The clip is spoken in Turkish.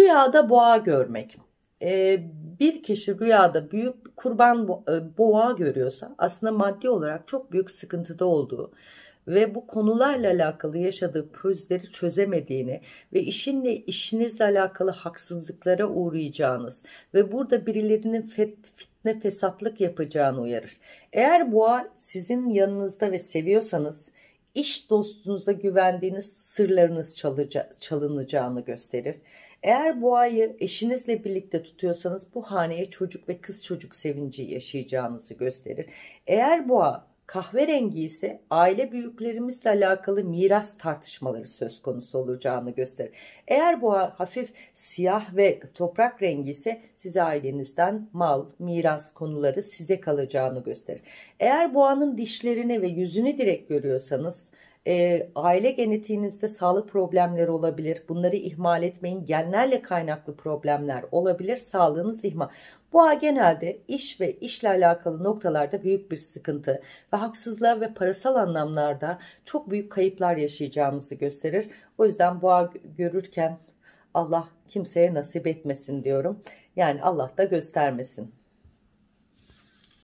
Rüyada boğa görmek. Ee, bir kişi rüyada büyük kurban e, boğa görüyorsa aslında maddi olarak çok büyük sıkıntıda olduğu ve bu konularla alakalı yaşadığı pürüzleri çözemediğini ve işinle işinizle alakalı haksızlıklara uğrayacağınız ve burada birilerinin fitne fesatlık yapacağını uyarır. Eğer boğa sizin yanınızda ve seviyorsanız iş dostunuza güvendiğiniz sırlarınız çalıca, çalınacağını gösterir. Eğer bu ayı eşinizle birlikte tutuyorsanız bu haneye çocuk ve kız çocuk sevinci yaşayacağınızı gösterir. Eğer bu boğa kahverengi ise aile büyüklerimizle alakalı miras tartışmaları söz konusu olacağını gösterir. Eğer bu hafif siyah ve toprak rengi ise size ailenizden mal, miras konuları size kalacağını gösterir. Eğer boğanın dişlerine ve yüzünü direkt görüyorsanız e, aile genetiğinizde sağlık problemleri olabilir. Bunları ihmal etmeyin. Genlerle kaynaklı problemler olabilir. Sağlığınız ihmal. Boğa genelde iş ve işle alakalı noktalarda büyük bir sıkıntı ve haksızlığa ve parasal anlamlarda çok büyük kayıplar yaşayacağınızı gösterir. O yüzden boğa görürken Allah kimseye nasip etmesin diyorum. Yani Allah da göstermesin.